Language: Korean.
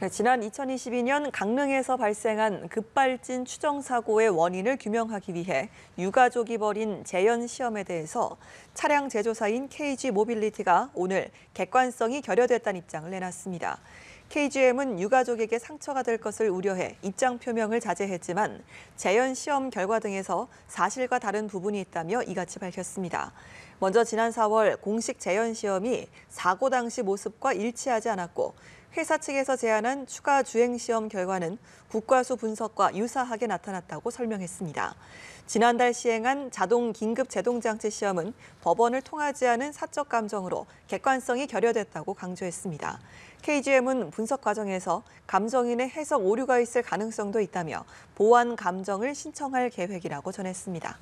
네, 지난 2022년 강릉에서 발생한 급발진 추정 사고의 원인을 규명하기 위해 유가족이 벌인 재연 시험에 대해서 차량 제조사인 KG 모빌리티가 오늘 객관성이 결여됐다는 입장을 내놨습니다. KGM은 유가족에게 상처가 될 것을 우려해 입장 표명을 자제했지만 재연 시험 결과 등에서 사실과 다른 부분이 있다며 이같이 밝혔습니다. 먼저 지난 4월 공식 재현 시험이 사고 당시 모습과 일치하지 않았고 회사 측에서 제안한 추가 주행 시험 결과는 국과수 분석과 유사하게 나타났다고 설명했습니다. 지난달 시행한 자동 긴급 제동장치 시험은 법원을 통하지 않은 사적 감정으로 객관성이 결여됐다고 강조했습니다. KGM은 분석 과정에서 감정인의 해석 오류가 있을 가능성도 있다며 보완 감정을 신청할 계획이라고 전했습니다.